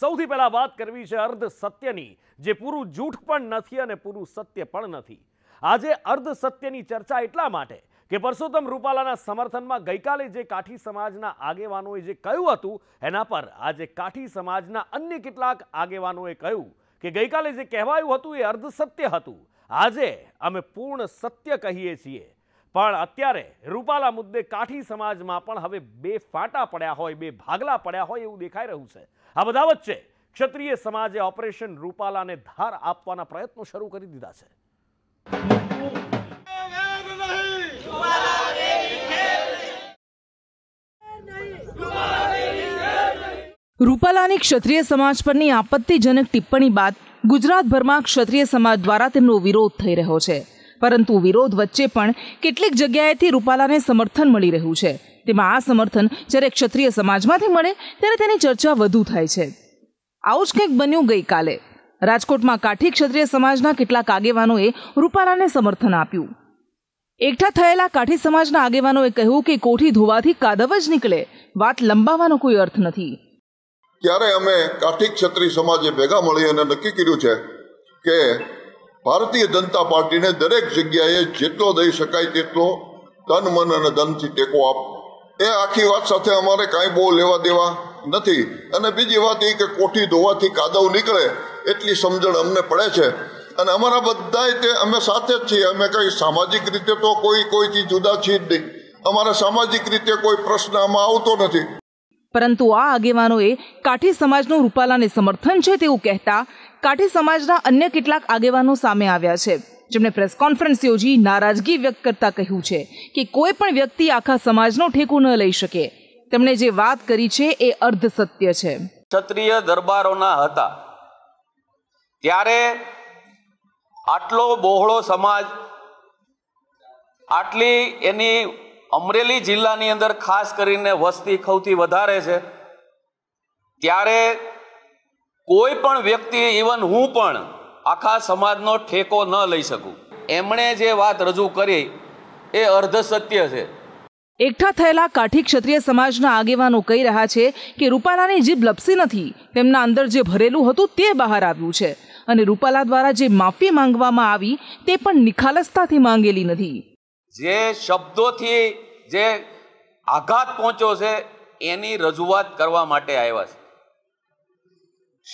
સૌથી પહેલાં વાત કરવી છે અર્ધ સત્યની જે પૂરું જૂઠ પણ નથી અને પૂરું સત્ય પણ નથી આજે અર્ધ સત્યની ચર્ચા એટલા માટે કે પરસોત્તમ રૂપાલાના સમર્થનમાં ગઈકાલે જે કાઠી સમાજના આગેવાનોએ જે કહ્યું હતું એના પર આજે કાઠી સમાજના અન્ય કેટલાક આગેવાનોએ કહ્યું કે ગઈકાલે જે કહેવાયું હતું એ અર્ધ સત્ય હતું આજે અમે પૂર્ણ સત્ય કહીએ છીએ પણ અત્યારે રૂપાલા મુદ્દે કાઠી સમાજમાં પણ હવે બે ફાટા પડ્યા હોય બે ભાગલા પડ્યા હોય એવું દેખાઈ રહ્યું છે આ બધા વચ્ચે ક્ષત્રિય સમાજે ઓપરેશન રૂપાલાને ધાર આપવાના પ્રયત્નો શરૂ કરી દીધા છે રૂપાલાની ક્ષત્રિય સમાજ પરની આપત્તિજનક ટિપ્પણી બાદ ગુજરાતભરમાં ક્ષત્રિય સમાજ દ્વારા તેમનો વિરોધ થઈ રહ્યો છે પરંતુ વિરોધ વચ્ચે પણ કેટલીક જગ્યાએથી રૂપાલાને સમર્થન મળી રહ્યું છે તેમાં આ સમર્થન જ્યારે ક્ષત્રિય સમાજમાંથી મળે ત્યારે તેની ચર્ચા વધુ થાય છે આવું જ કંઈક બન્યું ગઈકાલે રાજકોટમાં કાઠી ક્ષત્રિય સમાજના કેટલાક આગેવાનોએ રૂપાલાને સમર્થન આપ્યું એકઠા થયેલા કાઠી સમાજના આગેવાનોએ કહ્યું કે કોઠી ધોવાથી કાદવ જ નીકળે વાત લંબાવવાનો કોઈ અર્થ નથી ત્યારે અમે કાઠી ક્ષત્રિય સમાજે ભેગા મળી અને નક્કી કર્યું છે કે ભારતીય જનતા પાર્ટીને દરેક જગ્યાએ જેટલો દઈ શકાય તેટલો તન મન અને ધનથી ટેકો આપ એ આખી વાત સાથે અમારે કાંઈ બહુ લેવા દેવા નથી અને બીજી વાત એ કે કોઠી ધોવાથી કાદવ નીકળે એટલી સમજણ અમને પડે છે અને અમારા બધાય તે અમે સાથે જ છીએ અમે કંઈ સામાજિક રીતે તો કોઈ કોઈ ચીજ જુદા છીએ જ નહીં અમારા સામાજિક રીતે કોઈ પ્રશ્ન આમાં આવતો નથી પરંતુ આ આગેવાનોએ કાઠી સમાજનું રૂપાલાને સમર્થન છે તેવું કહેતા કાઠી સમાજના અન્ય કેટલાક આગેવાનો સામે આવ્યા છે જેમણે પ્રેસ કોન્ફરન્સ યોજી નારાજગી વ્યક્ત કરતા કહ્યું છે કે કોઈ પણ વ્યક્તિ આખા સમાજનો ઠેકો ન લઈ શકે તેમણે જે વાત કરી છે એ અર્ધ સત્ય છે ક્ષત્રિય દરબારોના હતા ત્યારે આટલો બહોળો સમાજ આટલી એની અમરેલી જિલ્લાની અંદર ખાસ કરીને વસ્તી ખૌથી વધારે છે ત્યારે કોઈ પણ વ્યક્તિ ઇવન હું પણ આખા સમાજનો ઠેકો ન લઈ શકું એમણે જે વાત રજૂ કરી એ અર્ધ સત્ય છે એકઠા થયેલા કાઠી ક્ષત્રિય સમાજના આગેવાનો કહી રહ્યા છે કે રૂપાલાની જીભ લપસી નથી તેમના અંદર જે ભરેલું હતું તે બહાર આવ્યું છે અને રૂપાલા દ્વારા જે માફી માંગવામાં આવી તે પણ નિખાલસતાથી માંગેલી નથી જે શબ્દોથી જે આઘાત પહોંચ્યો છે એની રજૂઆત કરવા માટે આવ્યા છે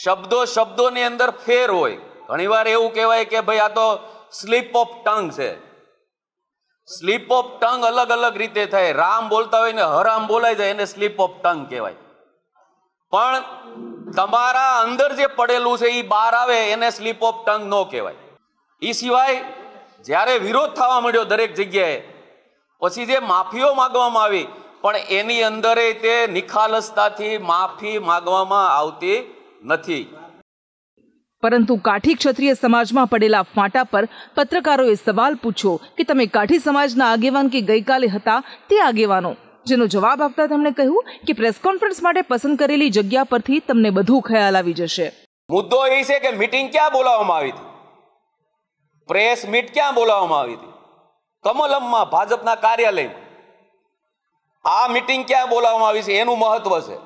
શબ્દો શબ્દોની અંદર ફેર હોય ઘણીવાર એવું કહેવાય કે ભાઈ આ તો સ્લીપ ઓફ ટંગ છે સ્લીપ ઓફ ટંગ અલગ અલગ રીતે થાય રામ બોલતા હોય ને હરામ બોલાય જાય એને સ્લીપ ઓફ ટંગ કહેવાય પણ તમારા અંદર જે પડેલું છે એ બહાર આવે એને સ્લીપ ઓફ ટંગ ન કહેવાય એ સિવાય જ્યારે વિરોધ થવા માંડ્યો દરેક જગ્યાએ પછી જે માફીઓ માગવામાં આવી પણ એની અંદર તે નિખાલસતાથી માફી માગવામાં આવતી નથી પરંતુ કાઠી ક્ષત્રિય સમાજમાં પડેલા ફાંટા પર પત્રકારોએ સવાલ પૂછ્યો કે તમે કાઠી સમાજના આગેવાન કે ગઈકાલે હતા તે આગેવાનો જેનો જવાબ આપતા તેમણે કહ્યું કે પ્રેસ કોન્ફરન્સ માટે પસંદ કરેલી જગ્યા પરથી તમને બધું ખ્યાલ આવી જશે મુદ્દો એ છે કે મીટિંગ ક્યાં બોલાવવામાં આવી હતી પ્રેસ મીટ ક્યાં બોલાવવામાં આવી હતી કમલમમાં ભાજપના કાર્યાલય આ મીટિંગ ક્યાં બોલાવવામાં આવી છે એનું મહત્વ છે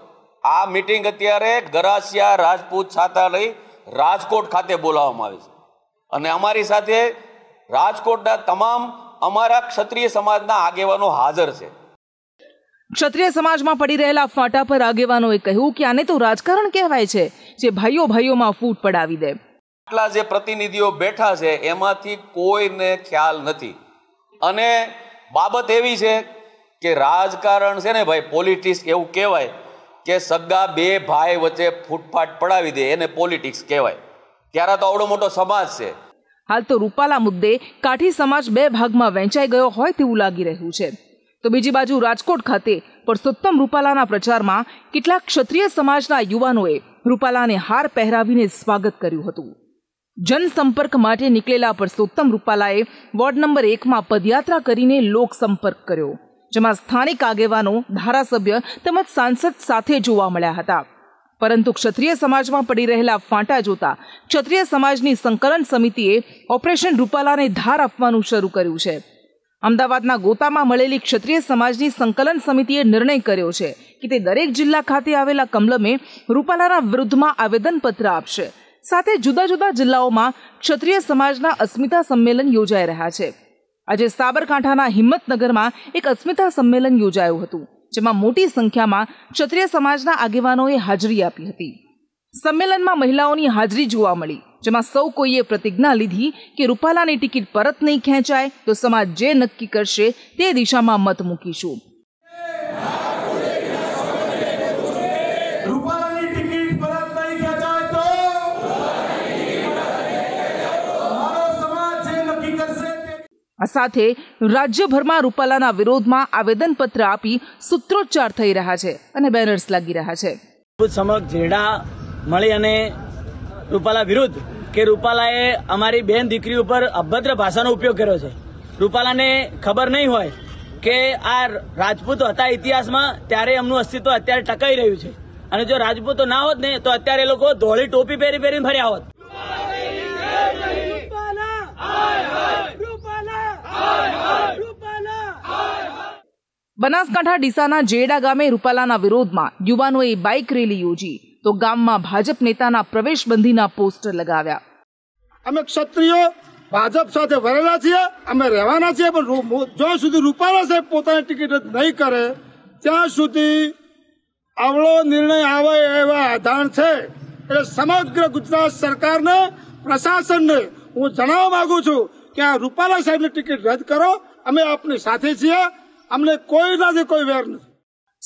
આ મીટિંગ અત્યારે ગરાસિયા રાજપૂત છાતા લઈ રાજકોટ ખાતે બોલાવવામાં આવે છે અને અમારી સાથે રાજકોટના તમામ અમારા ક્ષત્રિય સમાજના આગેવાનો હાજર છે ક્ષત્રિય સમાજમાં પડી રહેલા ફાટા પર આગેવાનોએ કહ્યું કે આને તો રાજકારણ કહેવાય છે જે ભાઈઓ ભાઈઓમાં ફૂટ પડાવી દે આટલા જે પ્રતિનિધિઓ બેઠા છે એમાંથી કોઈને ખ્યાલ નથી અને બાબત એવી છે કે રાજકારણ છે ને ભાઈ પોલિટિક્સ એવું કહેવાય કે સગા બે ભાઈ વચ્ચે ફૂટફાટ પડાવી દે એને પોલિટિક્સ કહેવાય ત્યારે તો આવડો મોટો સમાજ છે હાલ તો રૂપાલા મુદ્દે કાઠી સમાજ બે ભાગમાં વહેંચાઈ ગયો હોય તેવું લાગી રહ્યું છે તો બીજી બાજુ રાજકોટ ખાતે પરસોત્તમ રૂપાલાના પ્રચારમાં કેટલાક ક્ષત્રિય સમાજના યુવાનોએ રૂપાલાને હાર પહેરાવીને સ્વાગત કર્યું હતું જનસંપર્ક માટે નીકળેલા પરસોત્તમ રૂપાલાએ વોર્ડ નંબર એકમાં પદયાત્રા કરીને લોકસંપર્ક કર્યો જેમાં સ્થાનિક આગેવાનો ધારાસભ્ય તેમજ સાંસદ સાથે જોવા મળ્યા હતા પરંતુ ક્ષત્રિય સમાજમાં પડી રહેલા ફાંટા જોતા ક્ષત્રિય સમાજની સંકલન સમિતિએ ઓપરેશન રૂપાલાને ધાર આપવાનું શરૂ કર્યું છે અમદાવાદના ગોતામાં મળેલી ક્ષત્રિય સમાજની સંકલન સમિતિએ નિર્ણય કર્યો છે કે તે દરેક જિલ્લા ખાતે આવેલા કમલમે રૂપાલાના વિરુદ્ધમાં આવેદનપત્ર આપશે સાથે જુદા જુદા જિલ્લાઓમાં ક્ષત્રિય સમાજના અસ્મિતા સંમેલન યોજાઈ રહ્યા છે આજે સાબરકાંઠાના હિંમતનગરમાં એક અસ્મિતા સંમેલન યોજાયું હતું જેમાં મોટી સંખ્યામાં ક્ષત્રિય સમાજના આગેવાનોએ હાજરી આપી હતી સંમેલનમાં મહિલાઓની હાજરી જોવા મળી જેમાં સૌ કોઈએ પ્રતિજ્ઞા લીધી કે રૂપાલાની ટિકિટ પરત નહીં ખેંચાય તો સમાજ જે નક્કી કરશે તે દિશામાં મત મૂકીશું આ સાથે રાજ્યભરમાં રૂપાલાના વિરોધમાં આવેદનપત્ર આપી સૂત્રોચ્ચાર થઈ રહ્યા છે અને બેનર્સ લાગી રહ્યા છે મળી અને રૂપાલા વિરુદ્ધ કે રૂપાલાએ અમારી બેન દીકરી ઉપર અભદ્ર ભાષાનો ઉપયોગ કર્યો છે રૂપાલાને ખબર નહીં હોય કે આ રાજપૂત હતા ઇતિહાસમાં ત્યારે એમનું અસ્તિત્વ અત્યારે ટકાઈ રહ્યું છે અને જો રાજપૂતો ના હોત ને તો અત્યારે લોકો ધોળી ટોપી પહેરી પહેરીને ફર્યા હોત બનાસકાંઠા ડીસાના જેડા ગામે રૂપાલાના વિરોધમાં યુવાનોએ બાઇક રેલી યોજી તો ગામમાં ભાજપ નેતાના પ્રવેશબંધીના પોસ્ટર લગાવ્યા અમે ક્ષત્રિયો ભાજપ સાથે વરેલા છીએ અમે રહેવાના છીએ પણ જો સુધી રૂપાલા સાહેબ પોતાની ટિકિટ નહીં કરે ત્યાં સુધી આવળો નિર્ણય આવે એવા આધાર છે એટલે સમગ્ર ગુજરાત સરકારને પ્રશાસનને હું જણાવવા માંગુ છું કે આ રૂપાલા સાહેબની ટિકિટ રદ કરો અમે આપની સાથે છીએ અમને કોઈ નથી કોઈ વેર નથી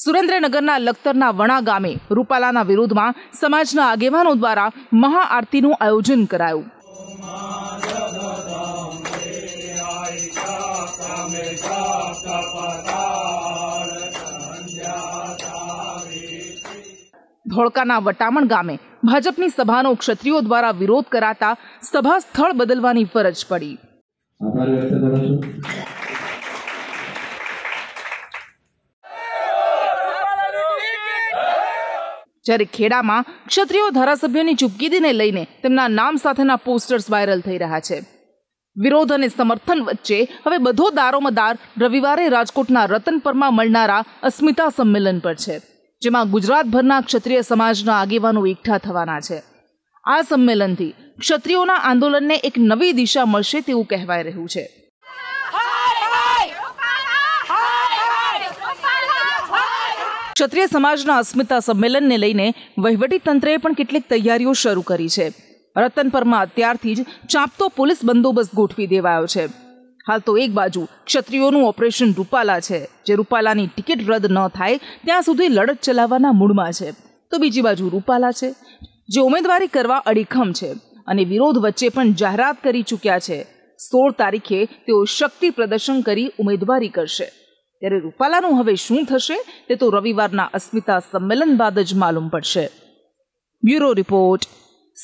સુરેન્દ્રનગરના લખતરના વણા ગામે રૂપાલાના વિરોધમાં સમાજના આગેવાનો દ્વારા મહાઆરતીનું આયોજન કરાયું ધોળકાના વટામણ ગામે ભાજપની સભાનો ક્ષત્રિયો દ્વારા વિરોધ કરાતા સભા સ્થળ બદલવાની ફરજ પડી જ્યારે ખેડામાં ક્ષત્રિયો ધારાસભ્યોની ચૂપકીદીને લઈને તેમના નામ સાથેના પોસ્ટર્સ વાયરલ થઈ રહ્યા છે વિરોધ અને સમર્થન વચ્ચે હવે બધો દારોમદાર રવિવારે રાજકોટના રતનપરમાં મળનારા અસ્મિતા સંમેલન પર છે જેમાં ગુજરાતભરના ક્ષત્રિય સમાજના આગેવાનો એકઠા થવાના છે આ સંમેલનથી ક્ષત્રિયોના આંદોલનને એક નવી દિશા મળશે તેવું કહેવાઈ રહ્યું છે ક્ષત્રિય સમાજના અસ્મિતા સંમેલનને લઈને વહીવટીતંત્રએ પણ કેટલીક તૈયારીઓ શરૂ કરી છે રતન પરમાં અત્યારથી જ ચાંપતો પોલીસ બંદોબસ્ત ગોઠવી દેવાયો છે હાલ તો એક બાજુ ક્ષત્રિયોનું ઓપરેશન રૂપાલા છે જે રૂપાલાની ટિકિટ રદ ન થાય ત્યાં સુધી લડત ચલાવવાના મૂડમાં છે તો બીજી બાજુ રૂપાલા છે જે ઉમેદવારી કરવા અડીખમ છે અને વિરોધ વચ્ચે પણ જાહેરાત કરી ચૂક્યા છે સોળ તારીખે તેઓ શક્તિ પ્રદર્શન કરી ઉમેદવારી કરશે ત્યારે રૂપાલાનું હવે શું થશે તે તો રવિવારના અસ્મિતા સંમેલન બાદ જ માલુમ પડશે બ્યુરો રિપોર્ટ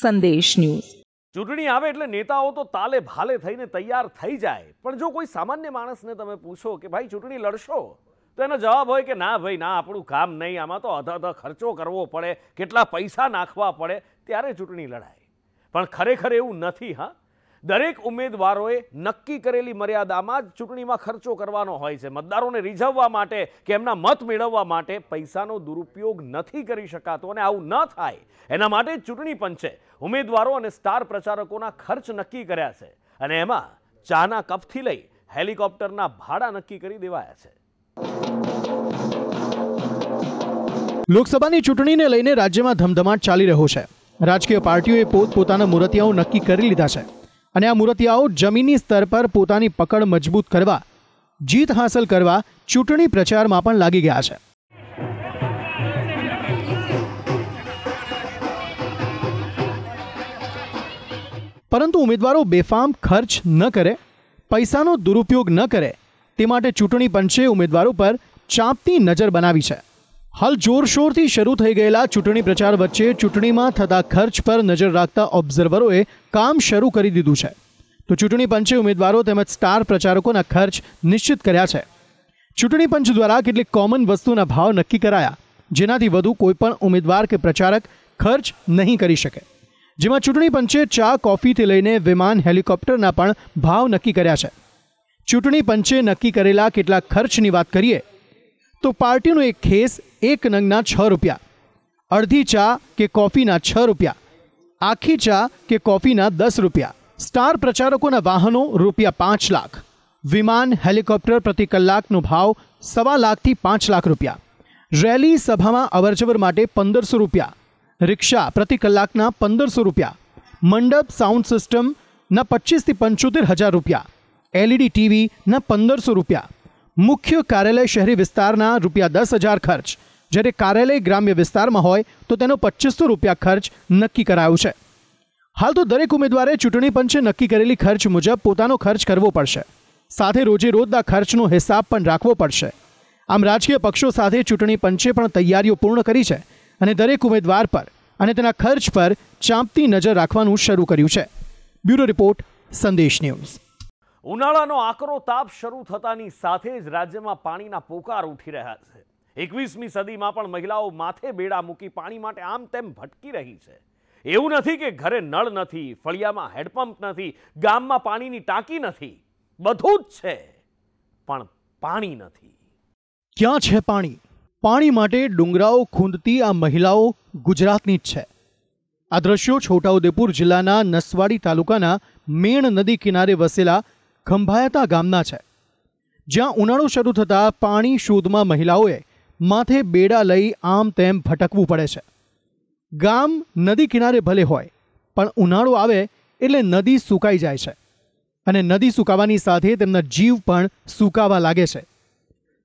સંદેશ ન્યૂઝ ચૂંટણી આવે એટલે નેતાઓ તો તાલે ભાલે થઈને તૈયાર થઈ જાય પણ જો કોઈ સામાન્ય માણસને તમે પૂછો કે ભાઈ ચૂંટણી લડશો તો એનો જવાબ હોય કે ના ભાઈ ના આપણું કામ નહીં આમાં તો અધ ખર્ચો કરવો પડે કેટલા પૈસા નાખવા પડે ત્યારે ચૂંટણી લડાય પણ ખરેખર એવું નથી હા દરેક ઉમેદવારોએ નક્કી કરેલી મર્યાદામાં જ ચૂંટણીમાં ખર્ચો કરવાનો હોય છે મતદારોને રીઝવવા માટે કે એમના મત મેળવવા માટે પૈસાનો દુરુપયોગ નથી કરી શકાતો અને આવું ન થાય એના માટે ચૂંટણી પંચે ઉમેદવારો અને સ્ટાર પ્રચારકોના ખર્ચ નક્કી કર્યા છે અને એમાં ચાના કપથી લઈ હેલિકોપ્ટરના ભાડા નક્કી કરી દેવાયા છે લોકસભાની ચૂંટણીને લઈને રાજ્યમાં ધમધમાટ ચાલી રહ્યો છે રાજકીય પાર્ટીઓએ પોતપોતાના મૂર્તિયાઓ નક્કી કરી લીધા છે અને આ મૂર્તિયાઓ જમીની સ્તર પર પોતાની પકડ મજબૂત કરવા જીત હાંસલ કરવા ચૂંટણી પ્રચારમાં પણ લાગી ગયા છે પરંતુ ઉમેદવારો બેફામ ખર્ચ ન કરે પૈસાનો દુરુપયોગ ન કરે તે માટે ચૂંટણી પંચે ઉમેદવારો પર ચાંપતી નજર બનાવી છે હાલ જોરશોરથી શરૂ થઈ ગયેલા ચૂંટણી પ્રચાર વચ્ચે ચૂંટણીમાં થતા ખર્ચ પર નજર રાખતા ઓબ્ઝર્વરોએ કામ શરૂ કરી દીધું છે તો ચૂંટણી પંચે ઉમેદવારો તેમજ સ્ટાર પ્રચારકોના ખર્ચ નિશ્ચિત કર્યા છે ચૂંટણી પંચ દ્વારા કેટલીક કોમન વસ્તુના ભાવ નક્કી કરાયા જેનાથી વધુ કોઈપણ ઉમેદવાર કે પ્રચારક ખર્ચ નહીં કરી શકે જેમાં ચૂંટણી પંચે ચા કોફીથી લઈને વિમાન હેલિકોપ્ટરના પણ ભાવ નક્કી કર્યા છે ચૂંટણી પંચે નક્કી કરેલા કેટલાક ખર્ચની વાત કરીએ તો પાર્ટીનો એક ખેસ એક નંગના છ રૂપિયા અડધી ચા કે કોફીના છ રૂપિયા આખી ચા કે કોફીના દસ રૂપિયા સ્ટાર પ્રચારકોના વાહનો રૂપિયા પાંચ લાખ વિમાન હેલિકોપ્ટર પ્રતિ કલાકનો ભાવ સવા લાખથી પાંચ લાખ રૂપિયા રેલી સભામાં અવરજવર માટે પંદરસો રૂપિયા રિક્ષા પ્રતિ કલાકના પંદરસો રૂપિયા મંડપ સાઉન્ડ સિસ્ટમના પચીસથી પંચોતેર હજાર રૂપિયા એલઈડી ટીવીના પંદરસો રૂપિયા મુખ્ય કાર્યાલય શહેરી વિસ્તારના રૂપિયા દસ હજાર ખર્ચ જ્યારે કાર્યાલય ગ્રામ્ય વિસ્તારમાં હોય તો તેનો પચીસો રૂપિયા ખર્ચ નક્કી કરાયો છે હાલ તો દરેક ઉમેદવારે ચૂંટણી પંચે નક્કી કરેલી ખર્ચ મુજબ પોતાનો ખર્ચ કરવો પડશે સાથે રોજેરોજના ખર્ચનો હિસાબ પણ રાખવો પડશે આમ રાજકીય પક્ષો સાથે ચૂંટણી પંચે પણ તૈયારીઓ પૂર્ણ કરી છે અને દરેક ઉમેદવાર પર અને તેના ખર્ચ પર ચાંપતી નજર રાખવાનું શરૂ કર્યું છે બ્યુરો રિપોર્ટ સંદેશ ન્યૂઝ ઉનાળાનો આકરો તાપ શરૂ થતાની સાથે જ રાજ્યમાં પાણીના પોકાર ઉઠી રહ્યા છે એકવીસમી સદીમાં પણ મહિલાઓ માથે બેડા મૂકી પાણી માટે આમ તેમ ભટકી રહી છે એવું નથી કે ઘરે નળ નથી ફળિયામાં હેડપંપ નથી ગામમાં પાણીની ટાંકી નથી બધું જ છે પણ પાણી નથી ક્યાં છે પાણી પાણી માટે ડુંગરાઓ ખૂંદતી આ મહિલાઓ ગુજરાતની જ છે આ દ્રશ્યો છોટાઉદેપુર જિલ્લાના નસવાડી તાલુકાના મેણ નદી કિનારે વસેલા ખંભાયતા ગામના છે જ્યાં ઉનાળો શરૂ થતાં પાણી શોધમાં મહિલાઓએ માથે બેડા લઈ આમ તેમ ભટકવું પડે છે ગામ નદી કિનારે ભલે હોય પણ ઉનાળો આવે એટલે નદી સુકાઈ જાય છે અને નદી સુકાવાની સાથે તેમના જીવ પણ સુકાવા લાગે છે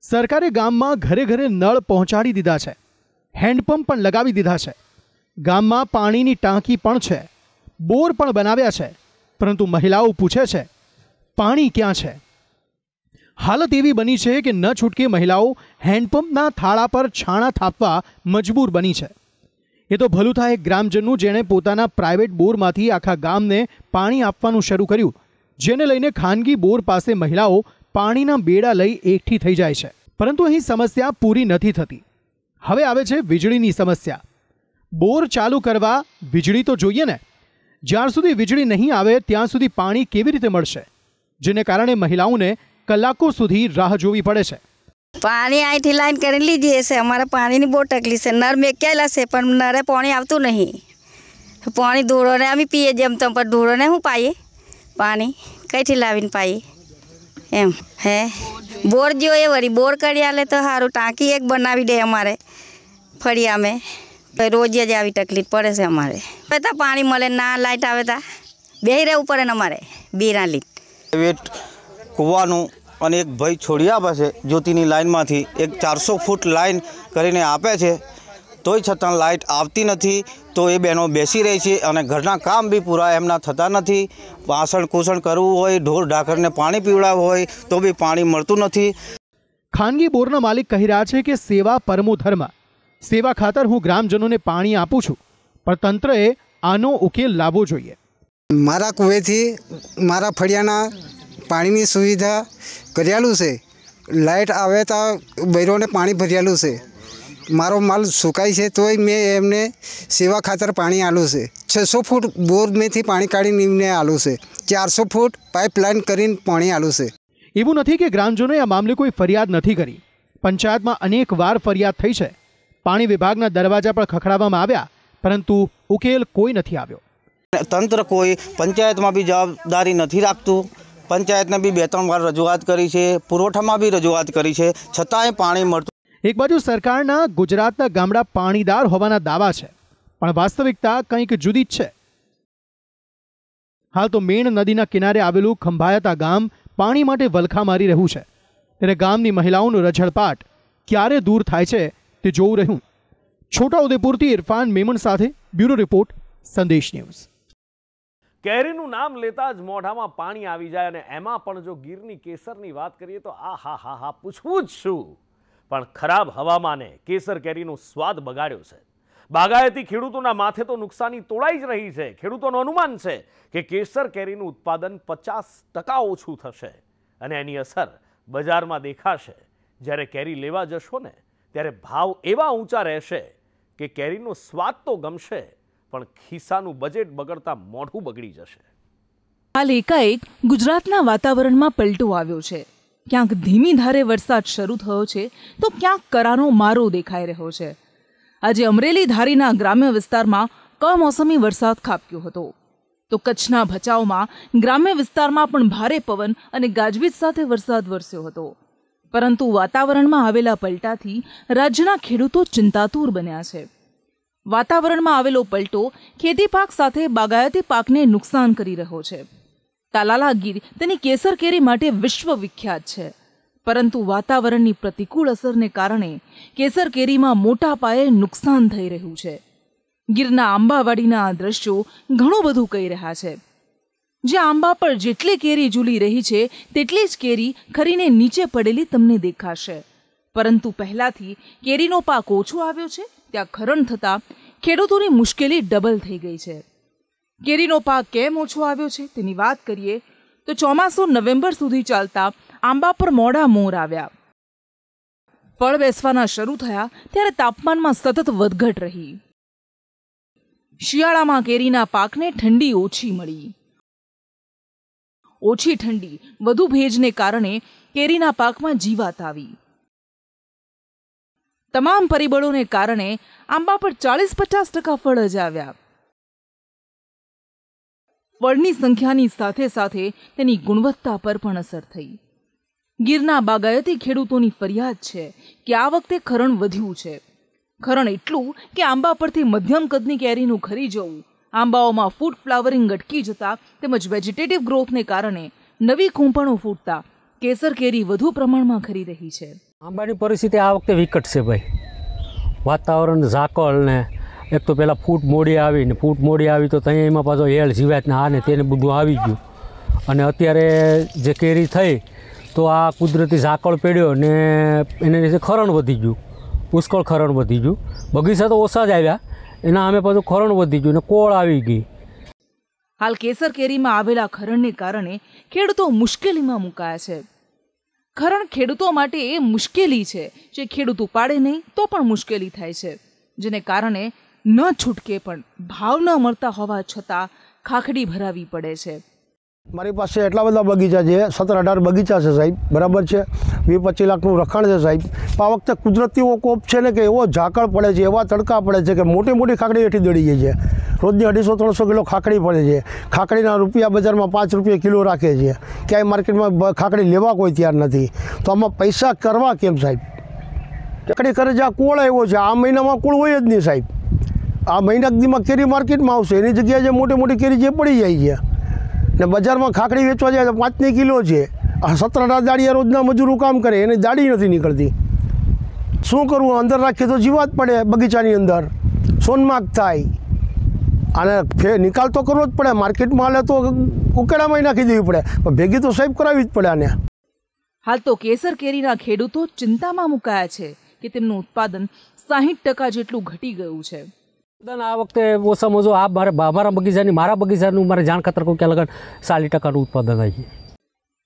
સરકારે ગામમાં ઘરે ઘરે નળ પહોંચાડી દીધા છે હેન્ડપંપ પણ લગાવી દીધા છે ગામમાં પાણીની ટાંકી પણ છે બોર પણ બનાવ્યા છે પરંતુ મહિલાઓ પૂછે છે પાણી ક્યાં છે હાલત એવી બની છે કે ન છૂટકી મહિલાઓ હેન્ડપંપના થાળા પર છાણા થાપવા મજબૂર બની છે એ તો ભલું થાય ગ્રામજનનું જેણે પોતાના પ્રાઇવેટ બોરમાંથી આખા ગામને પાણી આપવાનું શરૂ કર્યું જેને લઈને ખાનગી બોર પાસે મહિલાઓ પાણીના બેડા લઈ એકઠી થઈ જાય છે પરંતુ અહીં સમસ્યા પૂરી નથી થતી હવે આવે છે વીજળીની સમસ્યા બોર ચાલુ કરવા વીજળી તો જોઈએ ને જ્યાં સુધી વીજળી નહીં આવે ત્યાં સુધી પાણી કેવી રીતે મળશે જેને કારણે મહિલાઓને કલાકો સુધી રાહ જોવી પડે છે પાણી અહીંથી લાઈન કરી લીધી હશે અમારે પાણીની બહુ તકલીફ છે નર મેક્યાયેલા છે પણ નરે પાણી આવતું નહીં પાણી ધોળોને અમે પીએ જેમ તેમ પણ ધોળોને શું પાઈએ પાણી કઈથી લાવીને પાઈએ એમ હે બોર જોઈએ વળી બોર કરી આલે તો સારું ટાંકી એક બનાવી દે અમારે ફરી અમે રોજે જ આવી તકલીફ પડે છે અમારે તો પાણી મળે ના લાઇટ આવે તા બે રહેવું પડે ને અમારે બીરા લીધ વેટ કૂવાનું અને એક ભાઈ છોડી આપે છે જ્યોતિની લાઇનમાંથી એક ચારસો ફૂટ લાઇન કરીને આપે છે તોય છતાં લાઇટ આવતી નથી તો એ બહેનો બેસી રહી છે અને ઘરના કામ બી પૂરા એમના થતા નથી વાસણ કૂસણ કરવું હોય ઢોર ઢાકરને પાણી પીવડાવવું હોય તો બી પાણી મળતું નથી ખાનગી બોરના માલિક કહી રહ્યા છે કે સેવા પરમો ધર્મ સેવા ખાતર હું ગ્રામજનોને પાણી આપું છું પણ તંત્રએ આનો ઉકેલ લાવવો જોઈએ મારા કુએથી મારા ફળિયાના પાણીની સુવિધા કરેલું છે લાઇટ આવે તો બૈરોને પાણી ભરેલું છે મારો માલ સુકાય છે તોય મેં એમને સેવા ખાતર પાણી આલું છે છસો ફૂટ બોર મેંથી પાણી કાઢીને એમને આલું છે ચારસો ફૂટ પાઇપલાઇન કરીને પાણી આલું છે એવું નથી કે ગ્રામજનોએ આ મામલે કોઈ ફરિયાદ નથી કરી પંચાયતમાં અનેક વાર ફરિયાદ થઈ છે પાણી વિભાગના દરવાજા પણ ખખડાવવામાં આવ્યા પરંતુ ઉકેલ કોઈ નથી આવ્યો તંત્ર કોઈ પંચાયતમાં બી જવાબદારી નથી રાખતું પંચાયતને બી બે ત્રણ વાર રજૂઆત કરી છે પુરવઠામાં બી રજૂઆત કરી છે છતાંય પાણી મળતું એક બાજુ સરકારના ગુજરાતના ગામડા પાણીદાર હોવાના દાવા છે પણ વાસ્તવિકતા કંઈક જુદી જ છે હાલ તો મેણ નદીના કિનારે આવેલું ખંભાયતા ગામ પાણી માટે વલખા મારી રહ્યું છે ત્યારે ગામની મહિલાઓનું રજળપાટ ક્યારે દૂર થાય છે તે જોવું રહ્યું છોટાઉદેપુરથી ઇરફાન મેમણ સાથે બ્યુરો રિપોર્ટ સંદેશ ન્યૂઝ કેરીનું નામ લેતા જ મોઢામાં પાણી આવી જાય અને એમાં પણ જો ગીરની કેસરની વાત કરીએ તો આ હા હા હા પૂછવું જ શું પણ ખરાબ હવામાને કેસર કેરીનો સ્વાદ બગાડ્યો છે બાગાયતી ખેડૂતોના માથે તો નુકસાની તોડાઈ જ રહી છે ખેડૂતોનું અનુમાન છે કે કેસર કેરીનું ઉત્પાદન પચાસ ટકા ઓછું થશે અને એની અસર બજારમાં દેખાશે જ્યારે કેરી લેવા જશો ને ત્યારે ભાવ એવા ઊંચા રહેશે કે કેરીનો સ્વાદ તો ગમશે પણ ખિસ્સાનું બજેટ બગડતા મોઢું બગડી જશે હાલ એકાએક ગુજરાતના વાતાવરણમાં પલટો આવ્યો છે ક્યાંક ધીમી ધારે વરસાદ શરૂ થયો છે તો ક્યાંક કરાનો મારો દેખાઈ રહ્યો છે આજે અમરેલી ધારીના ગ્રામ્ય વિસ્તારમાં કમોસમી વરસાદ ખાબક્યો હતો તો કચ્છના ભચાઉમાં ગ્રામ્ય વિસ્તારમાં પણ ભારે પવન અને ગાજવીજ સાથે વરસાદ વરસ્યો હતો પરંતુ વાતાવરણમાં આવેલા પલટાથી રાજ્યના ખેડૂતો ચિંતાતુર બન્યા છે વાતાવરણમાં આવેલો પલટો ખેતી પાક સાથે બાગાયતી પાકને નુકસાન કરી રહ્યો છે તાલાલા ગીર તેની કેસર કેરી માટે વિશ્વ વિખ્યાત છે પરંતુ વાતાવરણની પ્રતિકૂળ અસરને કારણે કેસર કેરીમાં મોટા પાયે નુકસાન થઈ રહ્યું છે ગીરના આંબાવાડીના આ દ્રશ્યો ઘણું બધું કહી રહ્યા છે જે આંબા પર જેટલી કેરી ઝૂલી રહી છે તેટલી જ કેરી ખરીને નીચે પડેલી તમને દેખાશે પરંતુ પહેલાંથી કેરીનો પાક ઓછો આવ્યો છે પ્રત્યાખરણ થતાં ખેડૂતોની મુશ્કેલી ડબલ થઈ ગઈ છે કેરીનો પાક કેમ ઓછો આવ્યો છે તેની વાત કરીએ તો ચોમાસું નવેમ્બર સુધી ચાલતા આંબા પર મોડા મોર આવ્યા ફળ બેસવાના શરૂ થયા ત્યારે તાપમાનમાં સતત વધઘટ રહી શિયાળામાં કેરીના પાકને ઠંડી ઓછી મળી ઓછી ઠંડી વધુ ભેજને કારણે કેરીના પાકમાં જીવાત આવી તમામ પરિબળોને કારણે આંબા પર ચાળીસ પચાસ ટકા ફળ જ આવ્યા ફળની સંખ્યાની સાથે સાથે તેની ગુણવત્તા પર પણ અસર થઈ ગીરના બાગાયતી ખેડૂતોની ફરિયાદ છે કે આ વખતે ખરણ વધ્યું છે ખરણ એટલું કે આંબા પરથી મધ્યમ કદની કેરીનું ખરી જવું આંબાઓમાં ફૂડ ફ્લાવરિંગ અટકી જતા તેમજ વેજીટેટિવ ગ્રોથને કારણે નવી કૂંપણો ફૂટતા કેસર કેરી વધુ પ્રમાણમાં ખરી રહી છે આંબાની પરિસ્થિતિ આ વખતે વિકટ છે ભાઈ વાતાવરણ ઝાકળ ને એક તો પહેલાં ફૂટ મોડી આવી ને ફૂટ મોડી આવી તો ત્યાં એમાં પાછો એળ જીવાય ને આ ને તેને બધું આવી ગયું અને અત્યારે જે કેરી થઈ તો આ કુદરતી ઝાકળ પડ્યો ને એને લીધે ખરણ વધી ગયું પુષ્કળ ખરણ વધી ગયું બગીચા તો ઓછા જ આવ્યા એના અમે પાછું ખરણ વધી ગયું ને કોળ આવી ગઈ હાલ કેસર કેરીમાં આવેલા ખરણને કારણે ખેડૂતો મુશ્કેલીમાં મુકાયા છે કારણ ખેડૂતો માટે એ મુશ્કેલી છે જે ખેડૂત ઉપાડે નહીં તો પણ મુશ્કેલી થાય છે જેને કારણે ન છૂટકે પણ ભાવ ન મળતા હોવા છતાં ખાખડી ભરાવી પડે છે મારી પાસે એટલા બધા બગીચા છે સત્તર અઢાર બગીચા છે સાહેબ બરાબર છે વીસ પચીસ લાખનું રખાણ છે સાહેબ પણ આ વખતે કુદરતી એવો કોપ છે ને કે એવો ઝાકળ પડે છે એવા તડકા પડે છે કે મોટી મોટી ખાકડી હેઠી દોડી જાય છે રોજની અઢીસો ત્રણસો કિલો ખાકડી પડે છે ખાકડીના રૂપિયા બજારમાં પાંચ રૂપિયા કિલો રાખે છે ક્યાંય માર્કેટમાં ખાકડી લેવા કોઈ તૈયાર નથી તો આમાં પૈસા કરવા કેમ સાહેબ ખાકડી કરે છે આ કોળ આવ્યો છે આ મહિનામાં કોળ હોય જ નહીં સાહેબ આ મહિના કેરી માર્કેટમાં આવશે એની જગ્યાએ જે મોટી મોટી કેરી જે પડી જાય છે ને બજારમાં ખાખડી વેચવા જાય તો પાંચની કિલો છે સત્તર અઢાર દાડીયા રોજના મજૂરો કામ કરે એને દાડી નથી નીકળતી શું કરવું અંદર રાખીએ તો જીવાત પડે બગીચાની અંદર સોનમાગ થાય અને ફે નિકાલ તો કરવો જ પડે માર્કેટમાં હાલે તો ઉકેડામાં નાખી દેવી પડે પણ ભેગી તો સાહેબ કરાવી જ પડે આને હાલ તો કેસર કેરીના ખેડૂતો ચિંતામાં મુકાયા છે કે તેમનું ઉત્પાદન સાહીઠ ટકા જેટલું ઘટી ગયું છે આ વખતે ઓછામાં આ મારે મારા બગીચાની મારા બગીચાનું મારે જાણ ખાતર કહું કે લગન ચાલીસ ટકાનું ઉત્પાદન આવી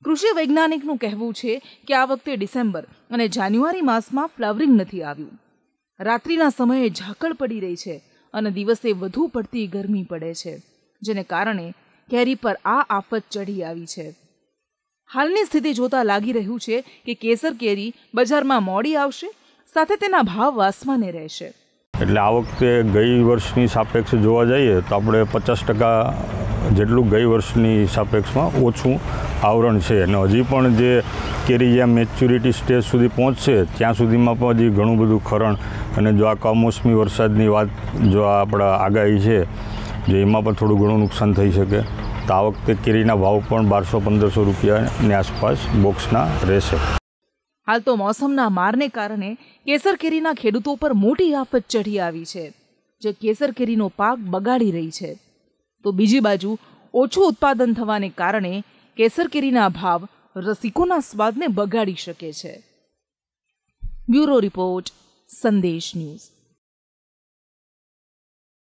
કૃષિ વૈજ્ઞાનિકનું કહેવું છે કે આ વખતે ડિસેમ્બર અને જાન્યુઆરી માસમાં ફ્લાવરિંગ નથી આવ્યું રાત્રિના સમયે ઝાકળ પડી રહી છે અને દિવસે વધુ પડતી ગરમી પડે છે જેને કારણે કેરી પર આ આફત ચઢી આવી છે હાલની સ્થિતિ જોતા લાગી રહ્યું છે કે કેસર કેરી બજારમાં મોડી આવશે સાથે તેના ભાવ વાસમાને રહેશે એટલે આ વખતે ગઈ વર્ષની સાપેક્ષ જોવા જઈએ તો આપણે પચાસ ટકા જેટલું ગઈ વર્ષની સાપેક્ષમાં ઓછું આવરણ છે અને હજી પણ જે કેરી જ્યાં મેચ્યુરિટી સ્ટેજ સુધી પહોંચશે ત્યાં સુધીમાં પણ હજી ઘણું બધું ખરણ અને જો આ કમોસમી વરસાદની વાત જો આપણા આગાહી છે જે એમાં પણ થોડું ઘણું નુકસાન થઈ શકે તો આ વખતે કેરીના ભાવ પણ બારસો પંદરસો રૂપિયાની આસપાસ બોક્સના રહેશે હાલ તો મોસમના મારને કારણે કેસર કેરીના ખેડૂતો પર મોટી આફત ચઢી આવી છે જે કેસર કેરીનો પાક બગાડી રહી છે તો બીજી બાજુ ઓછું ઉત્પાદન થવાને કારણે કેસર કેરીના ભાવ રસિકોના સ્વાદને બગાડી શકે છે બ્યુરો રિપોર્ટ સંદેશ ન્યૂઝ